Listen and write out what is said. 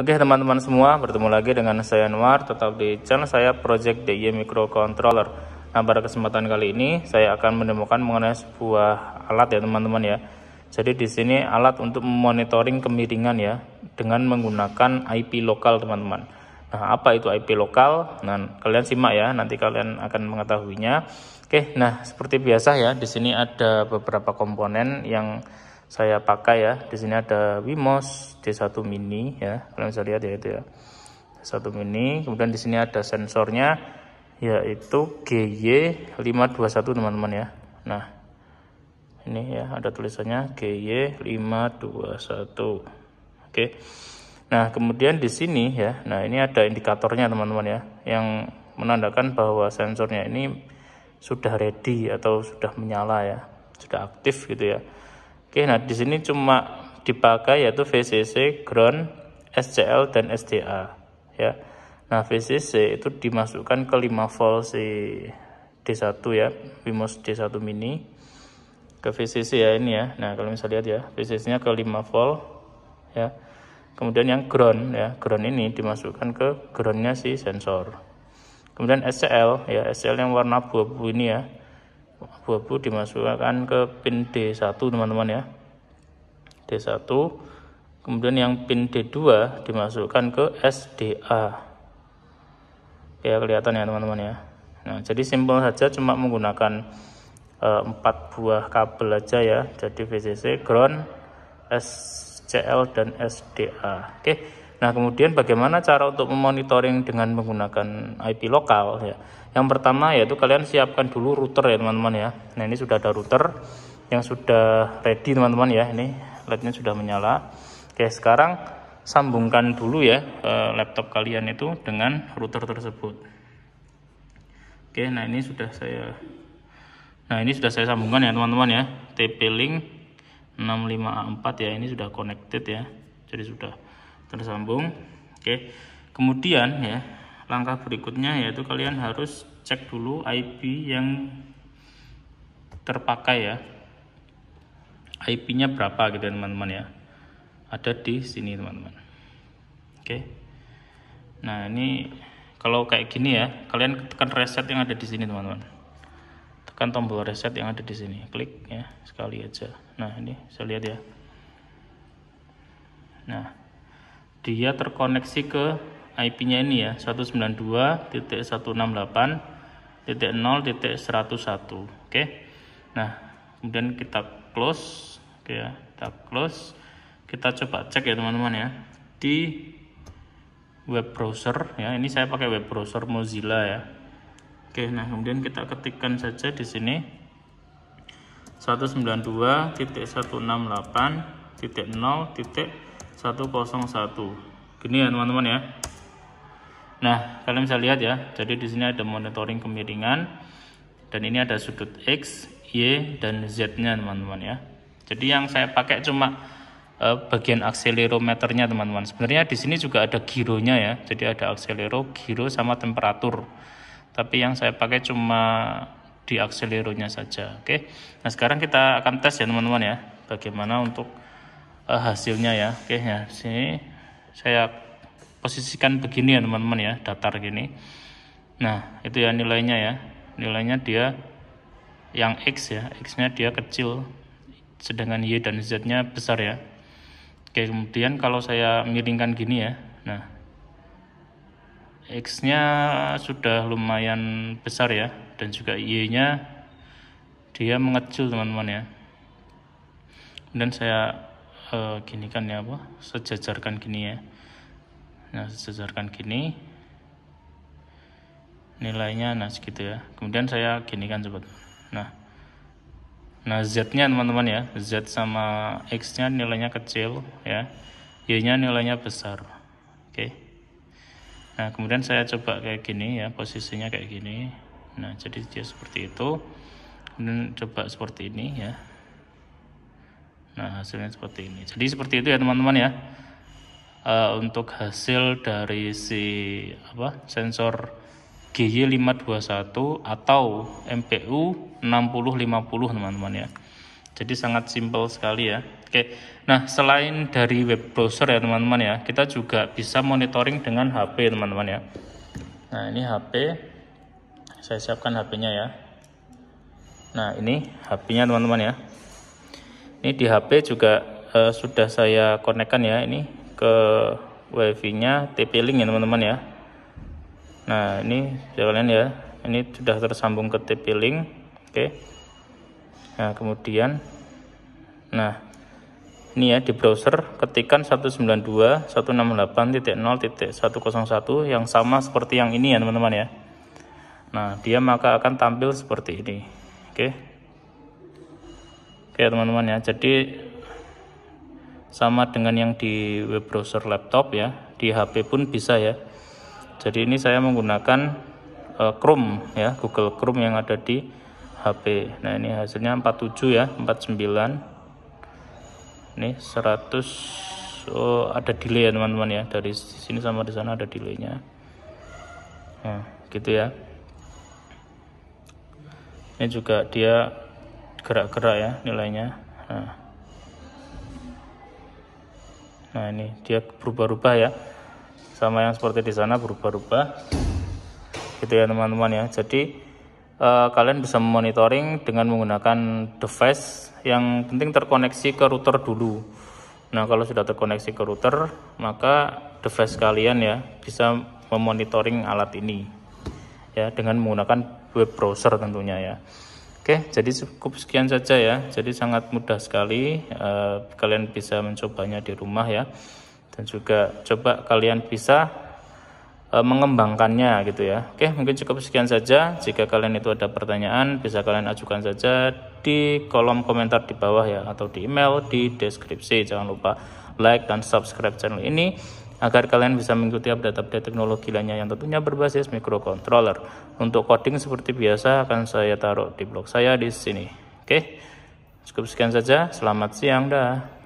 Oke teman-teman semua, bertemu lagi dengan saya Anwar, tetap di channel saya Project DIY Microcontroller. Nah pada kesempatan kali ini saya akan menemukan mengenai sebuah alat ya teman-teman ya. Jadi di sini alat untuk memonitoring kemiringan ya dengan menggunakan IP lokal teman-teman. Nah apa itu IP lokal? Nah kalian simak ya, nanti kalian akan mengetahuinya. Oke, nah seperti biasa ya, di sini ada beberapa komponen yang saya pakai ya. Di sini ada Wimos D1 Mini ya. Kalian bisa lihat ya itu ya. D1 Mini. Kemudian di sini ada sensornya yaitu GY521 teman-teman ya. Nah, ini ya ada tulisannya GY521. Oke. Nah, kemudian di sini ya. Nah, ini ada indikatornya teman-teman ya yang menandakan bahwa sensornya ini sudah ready atau sudah menyala ya, sudah aktif gitu ya. Oke, nah di sini cuma dipakai yaitu VCC, ground, SCL dan SDA ya. Nah, VCC itu dimasukkan ke 5 volt si D1 ya, Wimos D1 mini ke VCC ya ini ya. Nah, kalau misalnya lihat ya, VCC-nya ke 5 volt ya. Kemudian yang ground ya, ground ini dimasukkan ke groundnya si sensor. Kemudian SCL ya, SCL yang warna abu-abu ini ya, abu-abu dimasukkan ke pin D1 teman-teman ya D1 kemudian yang pin D2 dimasukkan ke SDA ya kelihatan ya teman-teman ya nah jadi simpel saja cuma menggunakan eh, empat uh, buah kabel aja ya jadi VCC ground SCL dan SDA oke okay. Nah, kemudian bagaimana cara untuk memonitoring dengan menggunakan IP lokal ya. Yang pertama yaitu kalian siapkan dulu router ya teman-teman ya. Nah, ini sudah ada router yang sudah ready teman-teman ya. Ini LED-nya sudah menyala. Oke, sekarang sambungkan dulu ya laptop kalian itu dengan router tersebut. Oke, nah ini sudah saya Nah, ini sudah saya sambungkan ya teman-teman ya. TP-Link 65A4 ya, ini sudah connected ya. Jadi sudah tersambung oke kemudian ya langkah berikutnya yaitu kalian harus cek dulu IP yang terpakai ya IP nya berapa gitu ya, teman-teman ya ada di sini teman-teman oke nah ini kalau kayak gini ya kalian tekan reset yang ada di sini teman-teman tekan tombol reset yang ada di sini klik ya sekali aja nah ini saya lihat ya nah dia terkoneksi ke IP-nya ini ya 192.168.0.101 oke nah kemudian kita close oke ya kita close kita coba cek ya teman-teman ya di web browser ya ini saya pakai web browser Mozilla ya oke nah kemudian kita ketikkan saja di sini 192.168.0.101 101 gini ya teman-teman ya nah kalian bisa lihat ya jadi di sini ada monitoring kemiringan dan ini ada sudut X Y dan Z nya teman-teman ya jadi yang saya pakai cuma eh, bagian akselerometernya teman-teman sebenarnya di sini juga ada gironya ya jadi ada akselero giro sama temperatur tapi yang saya pakai cuma di akseleronya saja oke nah sekarang kita akan tes ya teman-teman ya bagaimana untuk uh, hasilnya ya oke okay, ya sini saya posisikan begini ya teman-teman ya datar gini nah itu ya nilainya ya nilainya dia yang X ya X nya dia kecil sedangkan Y dan Z nya besar ya oke kemudian kalau saya miringkan gini ya nah X nya sudah lumayan besar ya dan juga Y nya dia mengecil teman-teman ya Dan saya uh, gini kan ya apa sejajarkan gini ya nah sejajarkan gini nilainya nah segitu ya kemudian saya gini kan sobat nah nah z nya teman-teman ya z sama x nya nilainya kecil ya y nya nilainya besar oke okay. nah kemudian saya coba kayak gini ya posisinya kayak gini nah jadi dia seperti itu kemudian coba seperti ini ya Nah hasilnya seperti ini. Jadi seperti itu ya teman-teman ya. Uh, untuk hasil dari si apa sensor GY521 atau MPU 6050 teman-teman ya. Jadi sangat simpel sekali ya. Oke. Nah, selain dari web browser ya teman-teman ya, kita juga bisa monitoring dengan HP teman-teman ya. Nah, ini HP. Saya siapkan HP-nya ya. Nah, ini HP-nya teman-teman ya ini di HP juga uh, sudah saya konekkan ya ini ke wifi nya TP link ya teman-teman ya nah ini kalian ya ini sudah tersambung ke TP link oke okay. nah kemudian nah ini ya di browser ketikan 192.168.0.101 yang sama seperti yang ini ya teman-teman ya nah dia maka akan tampil seperti ini oke okay. Oke teman-teman ya, jadi sama dengan yang di web browser laptop ya, di HP pun bisa ya. Jadi ini saya menggunakan uh, Chrome ya, Google Chrome yang ada di HP. Nah ini hasilnya 47 ya, 49. Ini 100, oh ada delay ya teman-teman ya, dari sini sama di sana ada delaynya. Nah gitu ya. Ini juga dia gerak-gerak ya nilainya nah. nah, ini dia berubah-ubah ya sama yang seperti di sana berubah-ubah gitu ya teman-teman ya jadi eh, kalian bisa memonitoring dengan menggunakan device yang penting terkoneksi ke router dulu nah kalau sudah terkoneksi ke router maka device kalian ya bisa memonitoring alat ini ya dengan menggunakan web browser tentunya ya Oke, jadi cukup sekian saja ya. Jadi sangat mudah sekali uh, kalian bisa mencobanya di rumah ya. Dan juga coba kalian bisa uh, mengembangkannya gitu ya. Oke, mungkin cukup sekian saja. Jika kalian itu ada pertanyaan, bisa kalian ajukan saja di kolom komentar di bawah ya atau di email di deskripsi. Jangan lupa like dan subscribe channel ini agar kalian bisa mengikuti update-update teknologi lainnya yang tentunya berbasis microcontroller. Untuk coding seperti biasa akan saya taruh di blog saya di sini. Oke, cukup sekian saja. Selamat siang, dah.